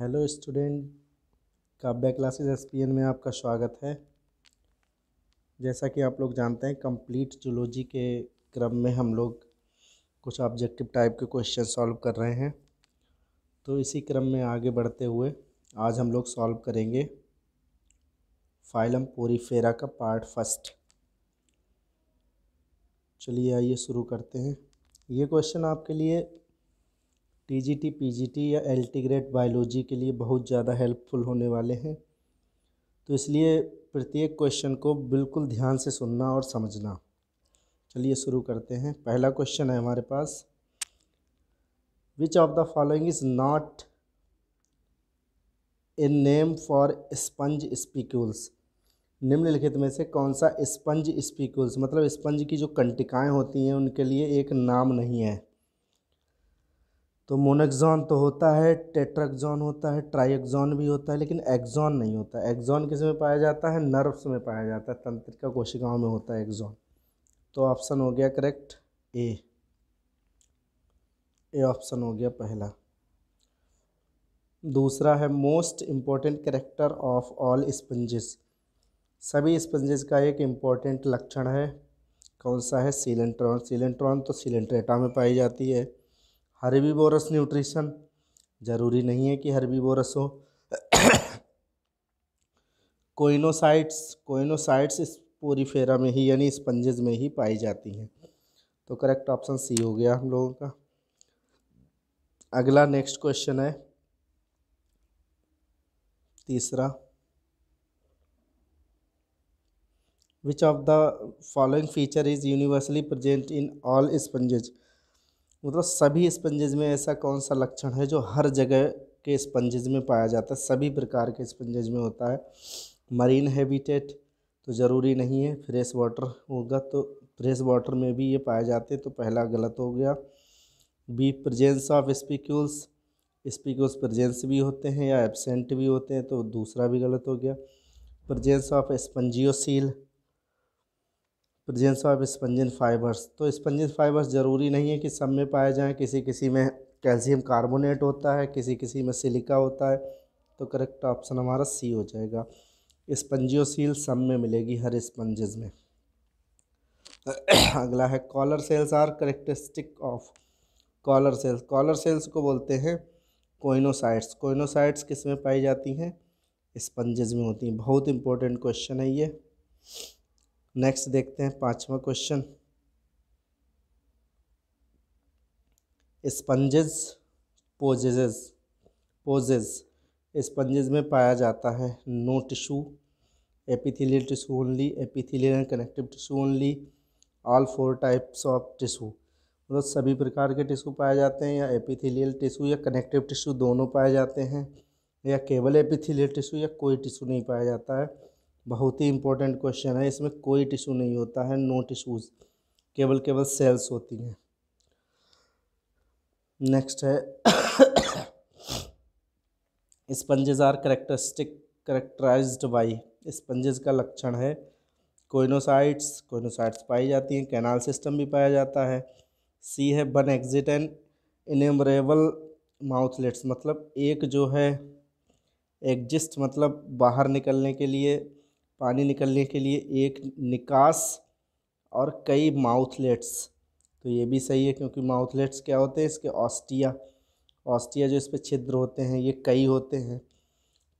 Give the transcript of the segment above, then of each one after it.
hello student Kavya classes S P N में आपका स्वागत है जैसा कि आप लोग जानते हैं कंप्लीट जूलॉजी के क्रम में हम लोग कुछ ऑब्जेक्टिव टाइप के क्वेश्चन सॉल्व कर रहे हैं तो इसी क्रम में आगे बढ़ते हुए आज हम लोग सॉल्व करेंगे फाइलम फेरा का पार्ट फर्स्ट चलिए आइए शुरू करते हैं ये क्वेश्चन आपके लिए टीजीटी पीजीटी या एल्टीग्रेट ग्रेड बायोलॉजी के लिए बहुत ज़्यादा हेल्पफुल होने वाले हैं तो इसलिए प्रत्येक क्वेश्चन को बिल्कुल ध्यान से सुनना और समझना चलिए शुरू करते हैं पहला क्वेश्चन है हमारे पास which of the following is not a name for sponge spicules निम्नलिखित में से कौन सा स्पंज स्पीक्यूल्स मतलब स्पंज की जो कंटिकाएँ होती हैं उनके लिए एक नाम नहीं है तो मोनेक्जॉन तो होता है टेट्रक्जॉन होता है ट्राइक्जॉन भी होता है लेकिन एक्जॉन नहीं होता एक्जॉन किस में पाया जाता है नर्व्स में पाया जाता है तंत्रिका कोशिकाओं में होता है एक्जॉन तो ऑप्शन हो गया करेक्ट ए ए ऑप्शन हो गया पहला दूसरा है most important character of all sponges सभी स्पंजेस का एक इम्पॉर्टेंट लक्षण है कौन सा है सीलेंट्रॉन सीलेंट्रॉन तो सीलेंट्रेटा में पाई जाती है हरबी बोरस न्यूट्रिशन ज़रूरी नहीं है कि हरबी बोरस हो कोइनोसाइट्स कोइनोसाइट्स फेरा में ही यानी स्पंजेज में ही पाई जाती हैं तो करेक्ट ऑप्शन सी हो गया हम लोगों का अगला नेक्स्ट क्वेश्चन है तीसरा which of the following feature is universally present in all sponges मतलब सभी स्पंजेज में ऐसा कौन सा लक्षण है जो हर जगह के स्पंजेज में पाया जाता है सभी प्रकार के स्पंजेज में होता है मरीन हैबिटेट तो ज़रूरी नहीं है फ्रेश वाटर होगा तो फ्रेश वाटर में भी ये पाए जाते तो पहला गलत हो गया B presence of spicules spicules presence भी होते हैं या एबसेंट भी होते हैं तो दूसरा भी गलत हो गया प्रजेंस ऑफ स्पंजियोसील प्रजेंस तो ऑफ स्पंजन फाइबर्स तो स्पंजन फाइबर्स ज़रूरी नहीं है कि सब में पाए जाएँ किसी किसी में कैल्शियम कार्बोनेट होता है किसी किसी में सिलिका होता है तो करेक्ट ऑप्शन हमारा सी हो जाएगा स्पंजियोसील सब में मिलेगी हर स्पंजेस में अगला है collar cells are characteristic of collar cells collar cells को बोलते हैं कोइनोसाइट्स कोइनोसाइट्स किस में पाई जाती हैं स्पंजेस में होती हैं बहुत इंपॉर्टेंट क्वेश्चन है ये नेक्स्ट देखते हैं पांचवा question sponges possess possess sponges में पाया जाता है no tissue epithelial tissue only epithelial and connective tissue only all four types of tissue मतलब सभी प्रकार के टिशू पाए जाते हैं या एपिथेलियल टिशू या कनेक्टिव टिशू दोनों पाए जाते हैं या केवल एपिथेलियल टिशू या कोई टिशू नहीं पाया जाता है बहुत ही इंपॉर्टेंट क्वेश्चन है इसमें कोई टिश्यू नहीं होता है नो टिश्यूज़ केवल केवल सेल्स होती हैं नेक्स्ट है sponges are characteristic characterize by sponges का लक्षण है कोइनोसाइट्स कोइनोसाइट्स पाई जाती हैं कैनाल सिस्टम भी पाया जाता है सी है बन एग्जिट एंड इनमरेबल माउथलेट्स मतलब एक जो है एग्जिस्ट मतलब बाहर निकलने के लिए पानी निकलने के लिए एक निकास और कई माउथलेट्स तो ये भी सही है क्योंकि माउथलेट्स क्या होते हैं इसके ऑस्टिया ऑस्टिया जो इस पर छिद्र होते हैं ये कई होते हैं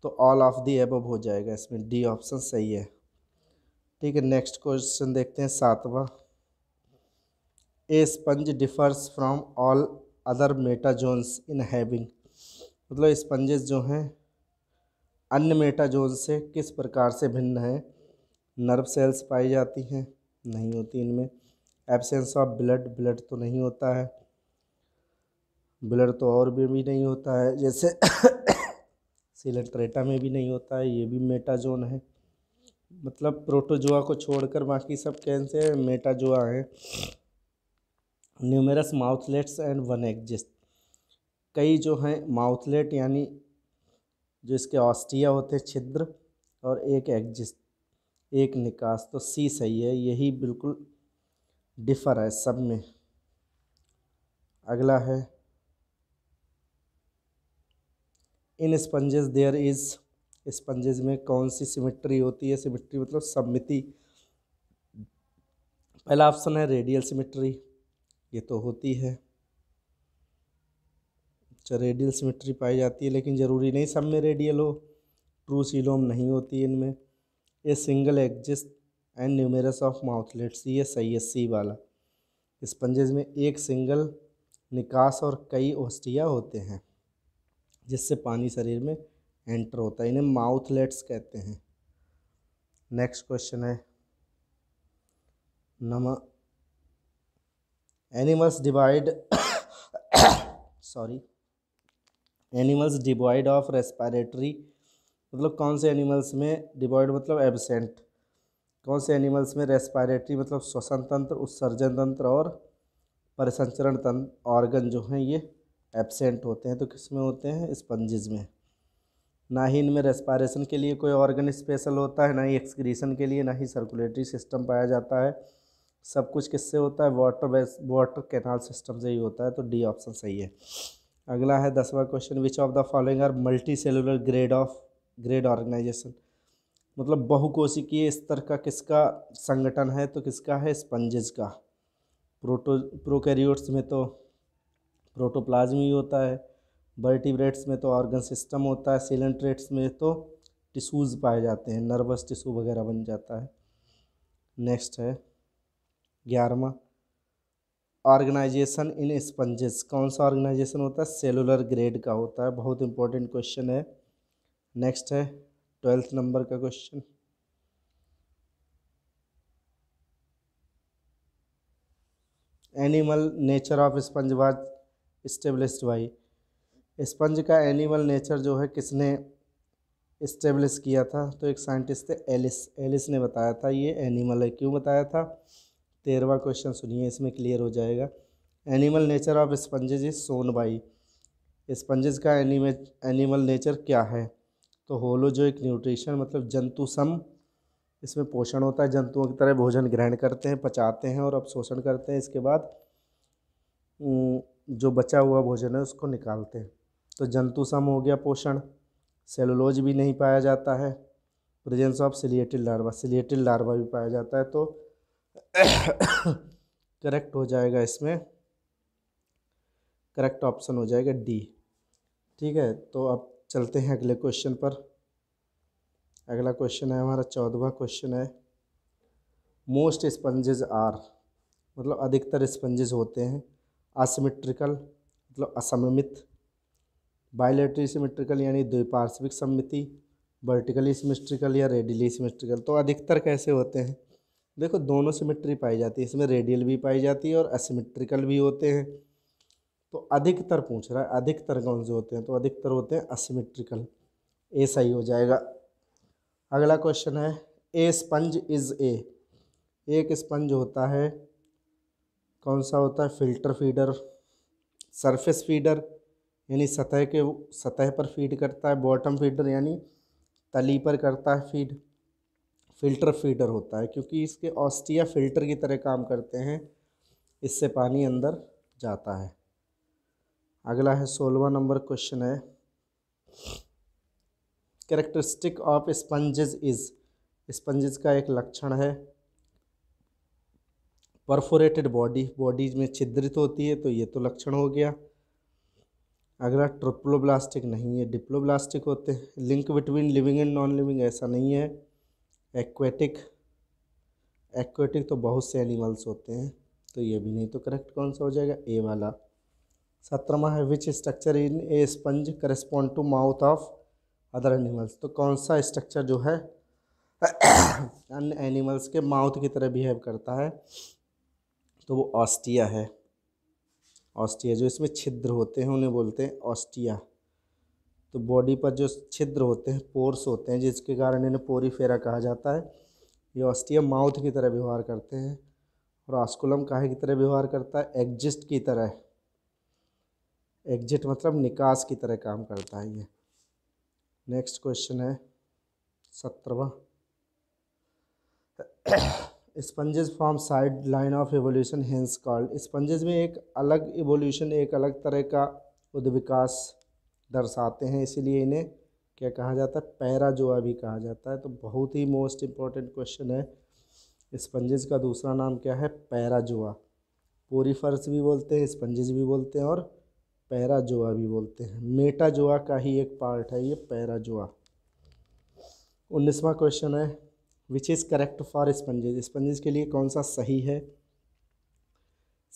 तो ऑल ऑफ दी एबब हो जाएगा इसमें डी ऑप्शन सही है ठीक है नेक्स्ट क्वेश्चन देखते हैं सातवा a sponge differs from all other metazoans in having मतलब स्पंजेस जो हैं अन्य मेटाजोन से किस प्रकार से भिन्न है नर्व सेल्स पाई जाती हैं नहीं होती इनमें एब्सेंस ऑफ ब्लड ब्लड तो नहीं होता है ब्लड तो और भी, भी नहीं होता है जैसे सिलेट्रेटा में भी नहीं होता है ये भी मेटाजोन है मतलब प्रोटोजोआ को छोड़कर बाकी सब कैंसर मेटाजोआ हैं numerous mouthlets and one exist कई जो हैं माउथलेट यानी जो इसके ऑस्टिया होते छिद्र और एक एग्जिस एक निकास तो सी सही है यही बिल्कुल डिफर है सब में अगला है in sponges there is sponges में कौन सी सिमेट्री होती है सिमेट्री मतलब सम्मिति पहला ऑप्शन है रेडियल सिमेट्री ये तो होती है रेडियल सिमेट्री पाई जाती है लेकिन ज़रूरी नहीं सब में रेडियल हो ट्रू सीलोम नहीं होती इनमें ये single exist and numerous of mouthlets ये सही एस सी वाला स्पंजेज में एक सिंगल निकास और कई ओस्टिया होते हैं जिससे पानी शरीर में एंटर होता है इन्हें माउथलेट्स कहते हैं नेक्स्ट क्वेश्चन है number animals divide sorry animals डिबॉइड ऑफ रेस्पायरेटरी मतलब कौन से एनिमल्स में डिबॉइड मतलब एबसेंट कौन से एनिमल्स में रेस्पायरेटरी मतलब श्वसन तंत्र उत्सर्जन तंत्र और परिसंचरण तंत्र ऑर्गन जो हैं ये एबसेंट होते हैं तो किस में होते हैं स्पंजिज में ना ही इनमें रेस्पायरेशन के लिए कोई ऑर्गन स्पेशल होता है ना ही एक्सक्रीशन के लिए ना ही सर्कुलेटरी सिस्टम पाया जाता है सब कुछ किससे होता है वाटर वाटर कैनाल सिस्टम से ही होता है तो डी ऑप्शन सही है अगला है दसवा question which of the following are multicellular grade of grade organisation मतलब बहुकोशिकीय स्तर का किसका संगठन है तो किसका है स्पंजेज का प्रोटो प्रोकैरियोट्स में तो प्रोटोप्लाज्म ही होता है वर्टिब्रेट्स में तो ऑर्गन सिस्टम होता है सिलेंट्रेट्स में तो टिश्यूज़ पाए जाते हैं नर्वस टिश्यू वगैरह बन जाता है नेक्स्ट है ग्यारहवा ऑर्गेनाइजेशन इन स्पंजेस कौन सा ऑर्गेनाइजेशन होता है सेलुलर ग्रेड का होता है बहुत इंपॉर्टेंट क्वेश्चन है नेक्स्ट है ट्वेल्थ नंबर का question animal nature of sponge was establish by sponge का एनिमल नेचर जो है किसने इस्टेब्लिश किया था तो एक साइंटिस्ट थे एलिस एलिस ने बताया था ये एनिमल है क्यों बताया था तेरहवा क्वेश्चन सुनिए इसमें क्लियर हो जाएगा animal nature of sponges is shown by sponges का एनिमे एनिमल नेचर क्या है तो होलो जो एक न्यूट्रिशन मतलब जंतु सम इसमें पोषण होता है जंतुओं की तरह भोजन ग्रहण करते हैं पचाते हैं और शोषण करते हैं इसके बाद जो बचा हुआ भोजन है उसको निकालते हैं तो जंतु सम हो गया पोषण सेलुलोज भी नहीं पाया जाता है presence of ciliated larva ciliated larva भी पाया जाता है तो करेक्ट हो जाएगा इसमें करेक्ट ऑप्शन हो जाएगा डी ठीक है तो अब चलते हैं अगले क्वेश्चन पर अगला क्वेश्चन है हमारा चौदवा क्वेश्चन है मोस्ट स्पंजेज आर मतलब अधिकतर स्पंजेज होते हैं असिमेट्रिकल मतलब असममित बायोलेट्री सिमेट्रिकल यानी द्विपार्श्विक सम्मिति वर्टिकली सिमेट्रिकल या रेडिली सिमेट्रिकल तो अधिकतर कैसे होते हैं देखो दोनों सिमेट्री पाई जाती है इसमें रेडियल भी पाई जाती है और असिमेट्रिकल भी होते हैं तो अधिकतर पूछ रहा है अधिकतर कौन से होते हैं तो अधिकतर होते हैं असिमेट्रिकल ए सही हो जाएगा अगला क्वेश्चन है ए स्पंज इज़ ए एक स्पंज होता है कौन सा होता है फिल्टर फीडर सरफेस फीडर यानी सतह के सतह पर फीड करता है बॉटम फीडर यानी तली पर करता है फीड फ़िल्टर फीडर होता है क्योंकि इसके ऑस्टिया फ़िल्टर की तरह काम करते हैं इससे पानी अंदर जाता है अगला है सोलवा नंबर क्वेश्चन है characteristic of sponges is sponges का एक लक्षण है परफोरेटेड बॉडी बॉडीज में छिद्रित होती है तो ये तो लक्षण हो गया अगला ट्रिप्लोब्लास्टिक नहीं है डिप्लोब्लास्टिक होते हैं link between living and non living ऐसा नहीं है एक्वेटिक एक्वेटिक तो बहुत से एनिमल्स होते हैं तो ये भी नहीं तो करेक्ट कौन सा हो जाएगा ए वाला सत्रहवा है which structure in a sponge correspond to mouth of other animals तो कौन सा स्ट्रक्चर जो है अन्य एनिमल्स के माउथ की तरह बिहेव करता है तो वो ऑस्टिया है ऑस्टिया जो इसमें छिद्र होते हैं उन्हें बोलते हैं ऑस्टिया तो बॉडी पर जो छिद्र होते हैं पोर्स होते हैं जिसके कारण इन्हें पोरी फेरा कहा जाता है ये ऑस्टियम माउथ की तरह व्यवहार करते हैं और आस्कुलम काहे की तरह व्यवहार करता है एग्जिस्ट की तरह एग्जिट मतलब निकास की तरह काम करता है ये नेक्स्ट क्वेश्चन है सत्रवा sponges from side line of evolution hence called sponges में एक अलग एवोल्यूशन एक अलग तरह का उद्विकास दर्शाते हैं इसीलिए इन्हें क्या कहा जाता है पैराजोआ भी कहा जाता है तो बहुत ही मोस्ट इम्पॉर्टेंट क्वेश्चन है स्पंजेस का दूसरा नाम क्या है पूरी फर्श भी बोलते हैं स्पंजेस भी बोलते हैं और जुआ भी बोलते हैं मेटा जुआ का ही एक पार्ट है ये जुआ उन्नीसवा क्वेश्चन है which is correct for sponges sponges के लिए कौन सा सही है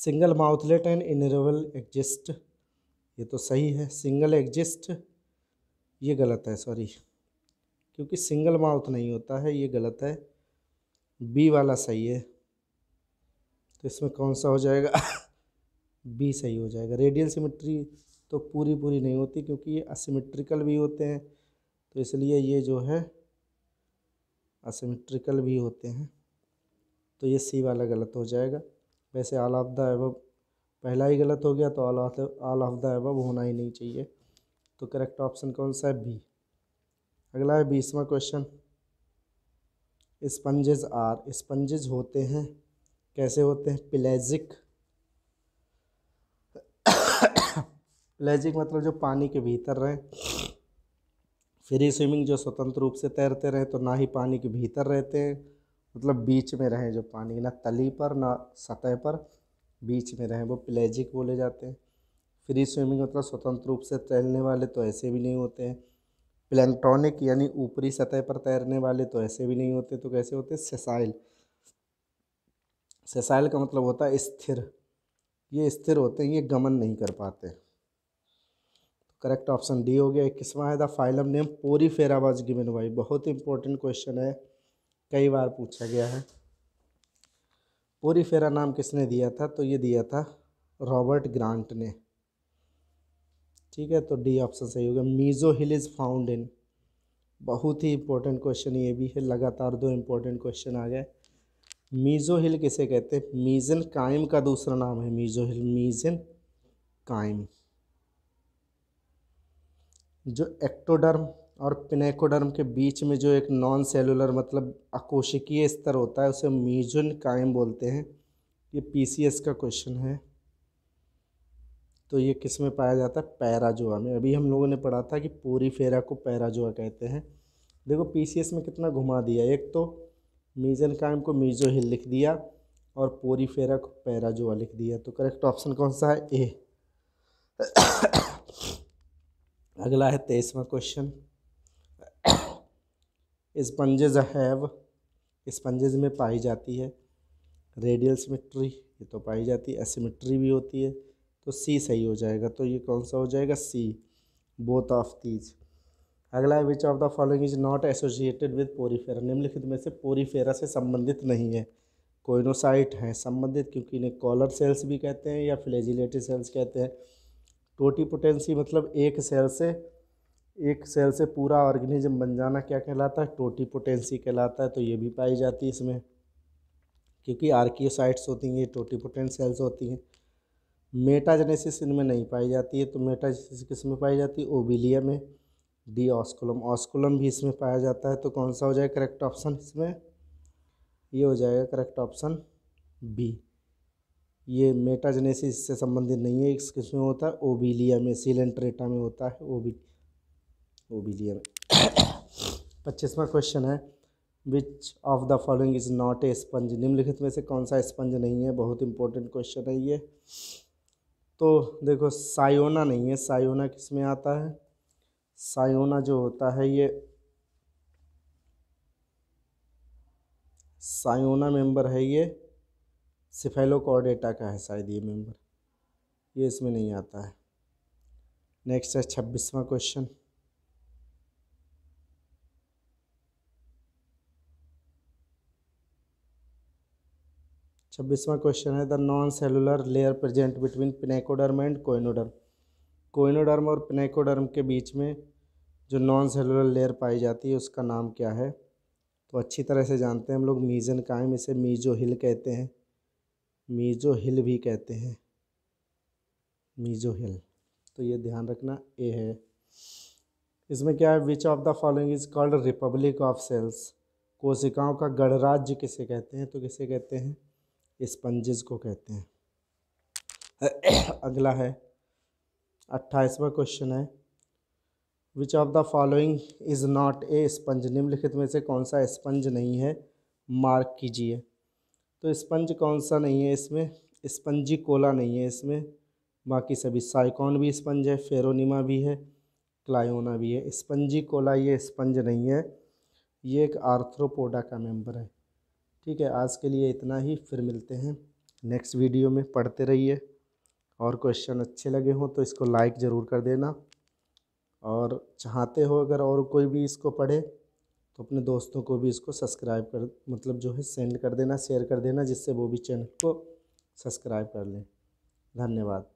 single mouthlet and innumerable exist ये तो सही है सिंगल एग्जिस्ट ये गलत है सॉरी क्योंकि सिंगल माउथ नहीं होता है ये गलत है बी वाला सही है तो इसमें कौन सा हो जाएगा बी सही हो जाएगा रेडियल सिमेट्री तो पूरी पूरी नहीं होती क्योंकि ये असिमेट्रिकल भी होते हैं तो इसलिए ये जो है असिमेट्रिकल भी होते हैं तो ये सी वाला गलत हो जाएगा वैसे आल ऑफ द एबव पहला ही गलत हो गया तो all of all of the above होना ही नहीं चाहिए तो करेक्ट ऑप्शन कौन सा है बी अगला है बीसवा क्वेश्चन स्पंजेज आर स्पंजेज होते हैं कैसे होते हैं प्लेजिक प्लेजिक मतलब जो पानी के भीतर रहें फ्री स्विमिंग जो स्वतंत्र रूप से तैरते रहें तो ना ही पानी के भीतर रहते हैं मतलब बीच में रहें जो पानी ना तली पर ना सतह पर बीच में रहें वो प्लेजिक बोले जाते हैं फ्री स्विमिंग मतलब स्वतंत्र रूप से तैरने वाले तो ऐसे भी नहीं होते हैं प्लैंक्टॉनिक यानी ऊपरी सतह पर तैरने वाले तो ऐसे भी नहीं होते तो कैसे होते सेसाइल सेसाइल का मतलब होता है स्थिर ये स्थिर होते हैं ये गमन नहीं कर पाते करेक्ट ऑप्शन डी हो गया इक्कीसवां है the phylum name Porifera was given by बहुत इंपॉर्टेंट क्वेश्चन है कई बार पूछा गया है पोरीफेरा नाम किसने दिया था तो ये दिया था रॉबर्ट ग्रांट ने ठीक है तो डी ऑप्शन सही होगा mesohyl is found in बहुत ही इंपॉर्टेंट क्वेश्चन ये भी है लगातार दो इम्पोर्टेंट क्वेश्चन आ गए मीज़ो हिल किसे कहते हैं मीज़न कायम का दूसरा नाम है मीज़ो हिल मीज़न कायम जो एक्टोडर्म और पिनेकोडर्म के बीच में जो एक नॉन सेलुलर मतलब अकोशिकीय स्तर होता है उसे मीजुन कायम बोलते हैं ये पीसीएस का क्वेश्चन है तो ये किस में पाया जाता है पैराजोआ में अभी हम लोगों ने पढ़ा था कि पूरी फेरा को पैराजोआ कहते हैं देखो पीसीएस में कितना घुमा दिया एक तो मीजन कायम को मीजो हिल लिख दिया और पूरी फेरा को पैराजोआ लिख दिया तो करेक्ट ऑप्शन कौन सा है ए अगला है तेईसवा क्वेश्चन स्पंजेज हैव स्पंजेज में पाई जाती है रेडियल सिमिट्री ये तो पाई जाती है एसीमिट्री भी होती है तो सी सही हो जाएगा तो ये कौन सा हो जाएगा सी बोथ ऑफ दीज अगला which of the following is not associated with Porifera निम्नलिखित में से पोरीफेरा से संबंधित नहीं है कोइनोसाइट है संबंधित क्योंकि इन्हें कॉलर सेल्स भी कहते हैं या फ्लेजिलेटी सेल्स कहते हैं टोटी पोटेंसी मतलब एक सेल से एक सेल से पूरा ऑर्गेनिज्म बन जाना क्या कहलाता है टोटी पोटेंसी कहलाता है तो ये भी पाई जाती है इसमें क्योंकि आर्कियोसाइट्स होती हैं ये पोटेंट सेल्स होती हैं मेटाजेनेसिस इनमें नहीं पाई जाती है तो मेटाजेनेसिस किस में पाई जाती है ओबिलिया में डी ऑस्कुलम ऑस्कुलम भी इसमें पाया जाता है तो कौन सा हो जाएगा करेक्ट ऑप्शन इसमें ये हो जाएगा करेक्ट ऑप्शन बी ये मेटाजेनेसिस से संबंधित नहीं है इस किस में होता है ओबिलिया में सीलेंट्रेटा में होता है O B O B G M पच्चीसवा क्वेश्चन है which of the following is not a sponge निम्नलिखित में से कौन सा स्पंज नहीं है बहुत इंपॉर्टेंट क्वेश्चन है ये तो देखो सायोना नहीं है सायोना किस में आता है सायोना जो होता है ये सायोना मेंबर है ये सिफेलोकॉर्डेटा का है शायद ये मेंबर ये इसमें नहीं आता है नेक्स्ट है छब्बीसवा क्वेश्चन छब्बीसवां क्वेश्चन है the non cellular layer present between pinacoderm and choanoderm choanoderm और पिनेकोडर्म के बीच में जो नॉन सेलुलर लेयर पाई जाती है उसका नाम क्या है तो अच्छी तरह से जानते हैं हम लोग मीजन कायम इसे मीजो हिल कहते हैं मीजो हिल भी कहते हैं मीजो हिल तो ये ध्यान रखना ए है इसमें क्या है which of the following is called republic of cells कोशिकाओं का गणराज्य किसे कहते हैं तो किसे कहते हैं स्पंजेस को कहते हैं अगला है अट्ठाईसवा क्वेश्चन है which of the following is not a sponge निम्नलिखित में से कौन सा स्पंज नहीं है मार्क कीजिए तो स्पंज कौन सा नहीं है इसमें स्पंजी कोला नहीं है इसमें बाकी सभी साइकॉन भी स्पंज है फेरोनिमा भी है क्लायोना भी है स्पंजी कोला ये स्पंज नहीं है ये एक आर्थ्रोपोडा का मेंबर है ठीक है आज के लिए इतना ही फिर मिलते हैं नेक्स्ट वीडियो में पढ़ते रहिए और क्वेश्चन अच्छे लगे हों तो इसको लाइक ज़रूर कर देना और चाहते हो अगर और कोई भी इसको पढ़े तो अपने दोस्तों को भी इसको सब्सक्राइब कर मतलब जो है सेंड कर देना शेयर कर देना जिससे वो भी चैनल को सब्सक्राइब कर लें धन्यवाद